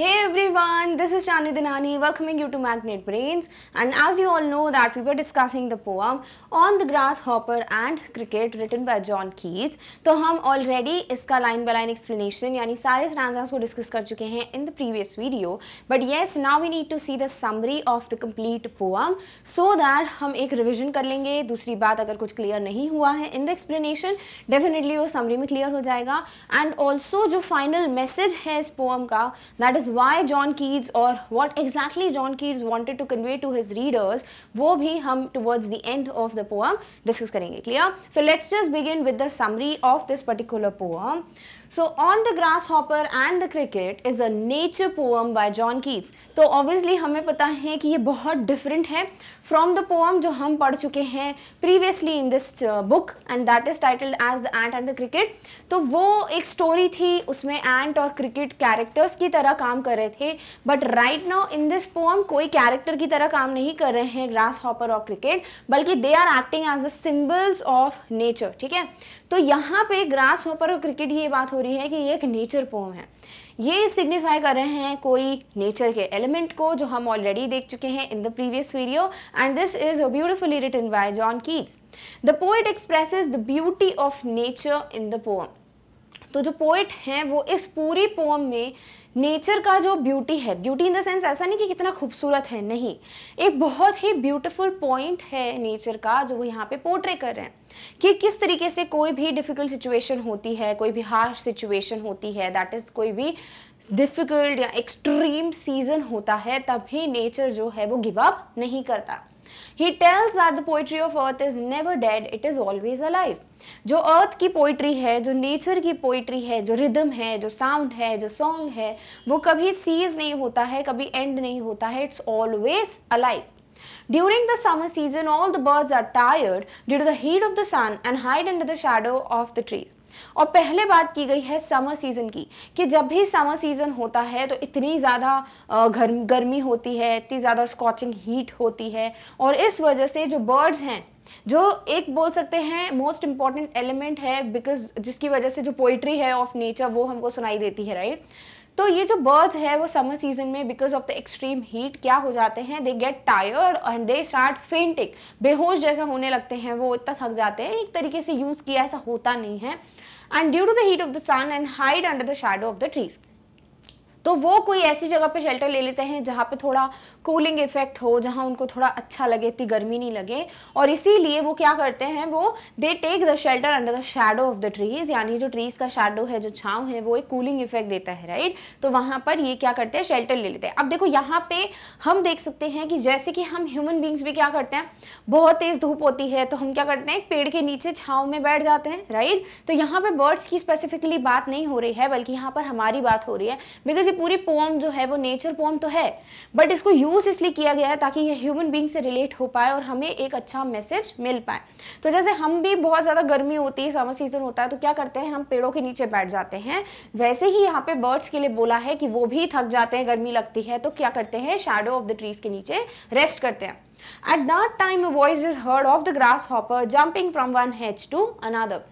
Hey everyone, this is Shani Dinani welcoming you to Magnet Brains and as you all know that we were discussing the poem On the Grasshopper and Cricket written by John Keats तो हम already इसका line by line explanation यानी सारे stanzas को discuss कर चुके हैं in the previous video but yes now we need to see the summary of the complete poem so that हम एक revision कर लेंगे दूसरी बात अगर कुछ clear नहीं हुआ है in the explanation definitely वो summary में clear हो जाएगा and also जो final message है इस poem का that is is why John Keats or what exactly John Keats wanted to convey to his readers वो भी हम towards the end of the poem discuss करेंगे clear so let's just begin with the summary of this particular poem so on the grasshopper and the cricket is a nature poem by John Keats तो obviously हमें पता है कि ये बहुत different है from the poem जो हम पढ़ चुके हैं previously in this book and that is titled as the ant and the cricket तो वो एक स्टोरी थी उसमें एंट और क्रिकेट कैरेक्टर्स की तरह काम कर रहे थे but right now in this poem कोई कैरेक्टर की तरह काम नहीं कर रहे हैं ग्रास हॉपर और क्रिकेट बल्कि they are acting as a symbols of nature ठीक है तो यहाँ पे ग्रास हॉपर और क्रिकेट ये बात हो रही है कि ये एक नेचर पोम है ये सिग्निफाई कर रहे हैं कोई नेचर के एलिमेंट को जो हम ऑलरेडी देख चुके हैं in the previous video and this is beautifully written by John Keats the poet expresses the beauty of nature in the poem तो जो पोइट हैं वो इस पूरी पोम में नेचर का जो ब्यूटी है ब्यूटी इन द सेंस ऐसा नहीं कि कितना खूबसूरत है नहीं एक बहुत ही ब्यूटीफुल पॉइंट है नेचर का जो वो यहाँ पे पोर्ट्रे कर रहे हैं कि किस तरीके से कोई भी डिफ़िकल्ट सिचुएशन होती है कोई भी हार्श सिचुएशन होती है दैट इज़ कोई भी डिफ़िकल्ट या एक्सट्रीम सीज़न होता है तभी नेचर जो है वो गिव अप नहीं करता he tells that the poetry of earth is never dead it is always alive जो अर्थ की पोइट्री है जो नेचर की पोइट्री है जो रिदम है जो साउंड है जो सॉन्ग है वो कभी सीज नहीं होता है कभी एंड नहीं होता है it's always alive during the summer season all the birds are tired due to the heat of the sun and hide under the shadow of the trees और पहले बात की गई है समर सीज़न की कि जब भी समर सीज़न होता है तो इतनी ज़्यादा गर्मी होती है इतनी ज़्यादा स्कॉचिंग हीट होती है और इस वजह से जो बर्ड्स हैं जो एक बोल सकते हैं मोस्ट इंपॉर्टेंट एलिमेंट है बिकॉज जिसकी वजह से जो पोइट्री है ऑफ नेचर वो हमको सुनाई देती है राइट right? तो ये जो बर्ड्स है वो समर सीजन में because of the extreme heat क्या हो जाते हैं they get tired and they start fainting बेहोश जैसा होने लगते हैं वो इतना थक जाते हैं एक तरीके से यूज़ किया ऐसा होता नहीं है and due to the heat of the sun and hide under the shadow of the trees तो वो कोई ऐसी जगह पे शेल्टर ले लेते हैं जहाँ पे थोड़ा कूलिंग इफेक्ट हो जहाँ उनको थोड़ा अच्छा लगे इतनी गर्मी नहीं लगे और इसीलिए वो क्या करते हैं वो they take the shelter under the shadow of the trees यानी जो ट्रीज का शेडो है जो छाव है वो एक कूलिंग इफेक्ट देता है राइट तो वहाँ पर ये क्या करते हैं शेल्टर ले लेते हैं अब देखो यहाँ पे हम देख सकते हैं कि जैसे कि हम ह्यूमन बींग्स भी क्या करते हैं बहुत तेज़ धूप होती है तो हम क्या करते हैं पेड़ के नीचे छाव में बैठ जाते हैं राइट तो यहाँ पर बर्ड्स की स्पेसिफिकली बात नहीं हो रही है बल्कि यहाँ पर हमारी बात हो रही है बिकॉज पूरी पोम जो है वो नेचर पोम तो है बट इसको यूज़ इसलिए किया गया है ताकि ये ह्यूमन बींग से रिलेट हो पाए और हमें एक अच्छा मैसेज मिल पाए तो जैसे हम भी बहुत ज़्यादा गर्मी होती है समर सीजन होता है तो क्या करते हैं हम पेड़ों के नीचे बैठ जाते हैं वैसे ही यहाँ पे बर्ड्स के लिए बोला है कि वो भी थक जाते हैं गर्मी लगती है तो क्या करते हैं शेडो ऑफ द ट्रीज के नीचे रेस्ट करते हैं at that time voice is heard of the grasshopper jumping from one hedge to another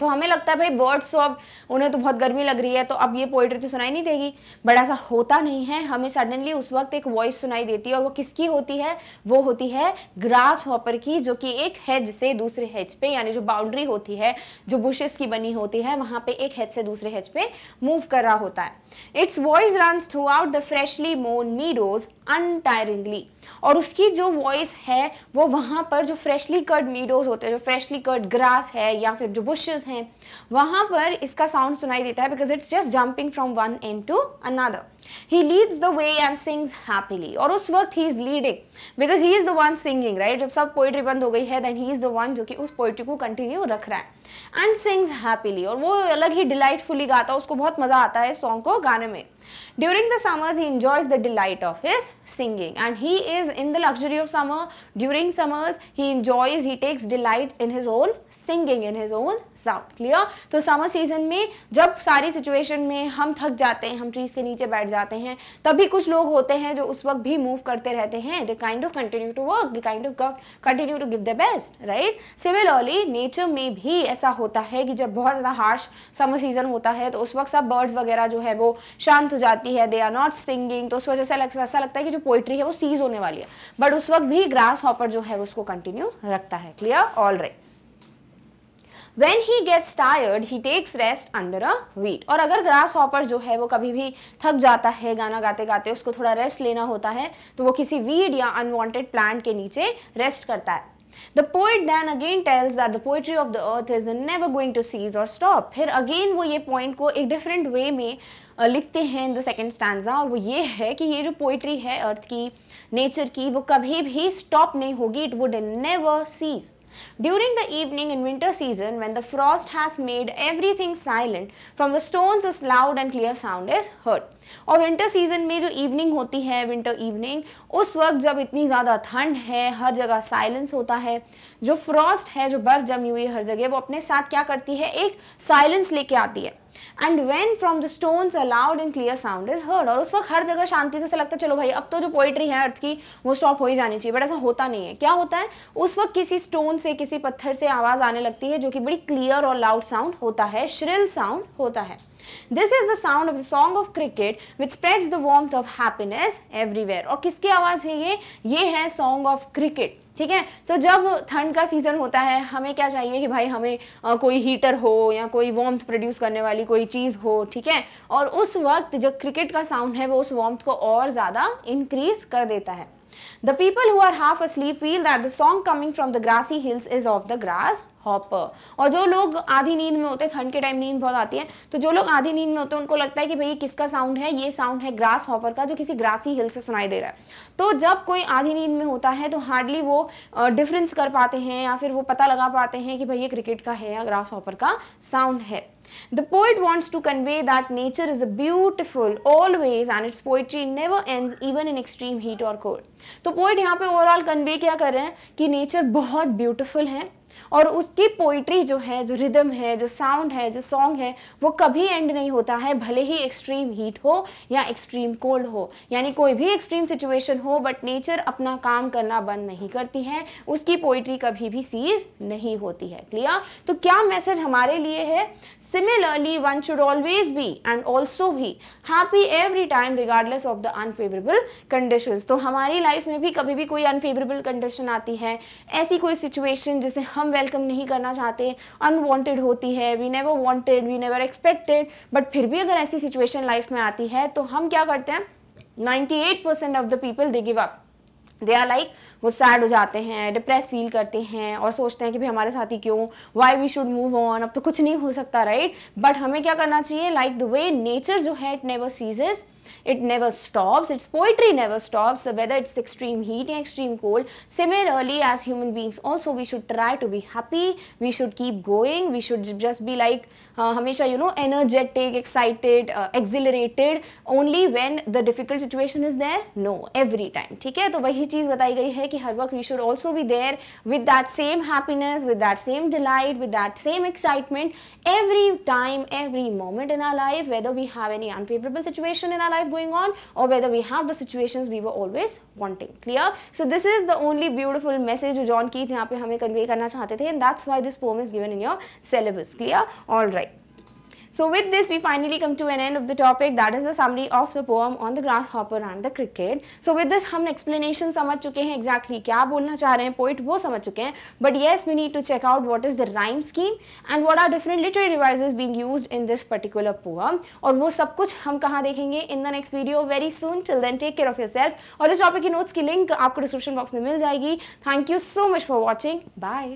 तो हमें लगता है भाई वर्ड्स तो अब उन्हें तो बहुत गर्मी लग रही है तो अब ये पोइट्री तो सुनाई नहीं देगी बट ऐसा होता नहीं है हमें सडनली उस वक्त एक वॉइस सुनाई देती है और वो किसकी होती है वो होती है ग्रास हॉपर की जो कि एक हेज से दूसरे हेज पे यानी जो बाउंड्री होती है जो बुशेस की बनी होती है वहाँ पे एक हेज से दूसरे हेज पे मूव कर रहा होता है its voice run throughout the freshly mown meadows untiringly और उसकी जो वॉइस है वो वहाँ पर जो फ्रेशली कट मीडोज होते हैं जो फ्रेशली कट ग्रास है या फिर जो बुशेज हैं वहाँ पर इसका साउंड सुनाई देता है because it's just jumping from one end to another he leads the way and sings happily और उस वक्त he is leading because he is the one singing right जब सब पोइट्री बंद हो गई है then he is the one जो कि उस पोइट्री को कंटिन्यू रख रहा है एंड सिंग्स हैप्पीली और वो अलग ही डिलाइटफुली गाता है उसको बहुत मज़ा आता है सॉन्ग को गाने में During the summers, he enjoys the delight of his singing and he is in the luxury of summer. During summers, he enjoys, he takes delight in his own singing, in his own that's out clear तो summer season में जब सारी situation में हम थक जाते हैं हम ट्रीज के नीचे बैठ जाते हैं तभी कुछ लोग होते हैं जो उस वक्त भी मूव करते रहते हैं they kind of continue to work they kind of continue to give the best right similarly nature में भी ऐसा होता है कि जब बहुत ज़्यादा हार्श समर सीजन होता है तो उस वक्त सब बर्ड्स वगैरह जो है वो शांत हो जाती है दे आर नॉट सिंगिंग तो उस वजह से ऐसा लगता है कि जो पोइट्री है वो सीज होने वाली है बट उस वक्त भी ग्रास हॉपर जो है उसको कंटिन्यू रखता है clear all right when he gets tired he takes rest under a weed और अगर ग्रास हॉपर जो है वो कभी भी थक जाता है गाना गाते गाते उसको थोड़ा रेस्ट लेना होता है तो वो किसी वीड या अनवॉन्टेड प्लांट के नीचे रेस्ट करता है the poet then again tells that the poetry of the earth is never going to cease और स्टॉप फिर अगेन वो ये पॉइंट को एक डिफरेंट वे में लिखते हैं इन द सेकेंड स्टैंडा और वो ये है कि ये जो पोइट्री है अर्थ की नेचर की वो कभी भी स्टॉप नहीं होगी it would never cease During the evening in winter season when the frost has made everything silent, from the stones this loud and clear sound is heard. और विंटर सीजन में जो evening होती है winter evening उस वक्त जब इतनी ज़्यादा ठंड है हर जगह साइलेंस होता है जो फ्रॉस्ट है जो बर्फ जमी हुई है हर जगह वो अपने साथ क्या करती है एक साइलेंस लेके आती है and when from the stones aloud in clear sound is heard और उस वक्त हर जगह शांति से लगता है चलो भाई अब तो जो पोइट्री है अर्थ की वो स्टॉप हो ही जानी चाहिए बट ऐसा होता नहीं है क्या होता है उस वक्त किसी स्टोन से किसी पत्थर से आवाज़ आने लगती है जो कि बड़ी क्लियर और लाउड साउंड होता है श्रिल साउंड होता है this is the sound of the song of cricket which spreads the warmth of happiness everywhere और किसकी आवाज़ है ये ये है सॉन्ग ऑफ क्रिकेट ठीक है तो जब ठंड का सीज़न होता है हमें क्या चाहिए कि भाई हमें आ, कोई हीटर हो या कोई वॉम्थ प्रोड्यूस करने वाली कोई चीज़ हो ठीक है और उस वक्त जो क्रिकेट का साउंड है वो उस वॉम्थ को और ज़्यादा इंक्रीज़ कर देता है The people who are half asleep feel that the song coming from the grassy hills is of the grass hopper और जो लोग आधी नींद में होते हैं ठंड के टाइम नींद बहुत आती है तो जो लोग आधी नींद में होते हैं उनको लगता है कि भाई किसका साउंड है ये साउंड है ग्रास हॉपर का जो किसी ग्रासी हिल से सुनाई दे रहा है तो जब कोई आधी नींद में होता है तो हार्डली वो डिफरेंस कर पाते हैं या फिर वो पता लगा पाते हैं कि भाई ये क्रिकेट का है या ग्रास हॉपर का साउंड है The poet wants to convey that nature is a beautiful always and its poetry never ends even in extreme heat or cold. तो poet यहाँ पे overall convey क्या कर रहे हैं कि nature बहुत beautiful है और उसकी पोइट्री जो है जो रिदम है जो साउंड है जो सॉन्ग है वो कभी एंड नहीं होता है भले ही एक्सट्रीम हीट हो या एक्सट्रीम कोल्ड हो यानी कोई भी एक्सट्रीम सिचुएशन हो बट नेचर अपना काम करना बंद नहीं करती है उसकी पोइट्री कभी भी सीज नहीं होती है क्लियर तो क्या मैसेज हमारे लिए है similarly one should always be and also भी happy every time regardless of the unfavourable condition तो हमारी लाइफ में भी कभी भी कोई अनफेवरेबल कंडीशन आती है ऐसी कोई सिचुएशन जिसे हम हम वेलकम नहीं करना चाहते अनवांटेड होती है we never wanted we never expected but फिर भी अगर ऐसी सिचुएशन लाइफ में आती है तो हम क्या करते हैं 98% of the people they give up they are like वो सैड हो जाते हैं डिप्रेस फील करते हैं और सोचते हैं कि भाई हमारे साथ ही क्यों why we should move on अब तो कुछ नहीं हो सकता राइट right? बट हमें क्या करना चाहिए लाइक द वे नेचर जो है it never ceases It never stops, its poetry never stops, whether it's extreme heat and extreme cold. Similarly, as human beings also, we should try to be happy, we should keep going, we should just be like, uh, Hamesha, you know, energetic, excited, uh, exhilarated, only when the difficult situation is there? No, every time. ठीक है तो वही चीज़ बताई गई है कि हर वक्त we should also be there with that same happiness with that same delight with that same excitement every time every moment in our life whether we have any unfavourable situation in life going on or whether we have the situations we were always wanting clear so this is the only beautiful message john keats convey and that's why this poem is given in your syllabus clear all right So with this we finally come to an end of the topic that is the summary of the poem on the grasshopper and the cricket. So with this hum explanation samajh chuke hain exactly kya bolna cha rahe hain poet wo samajh chuke hain but yes we need to check out what is the rhyme scheme and what are different literary devices being used in this particular poem aur wo sab kuch hum kahan dekhenge in the next video very soon till then take care of yourself aur is topic ki notes ki link aapko description box mein mil jayegi thank you so much for watching bye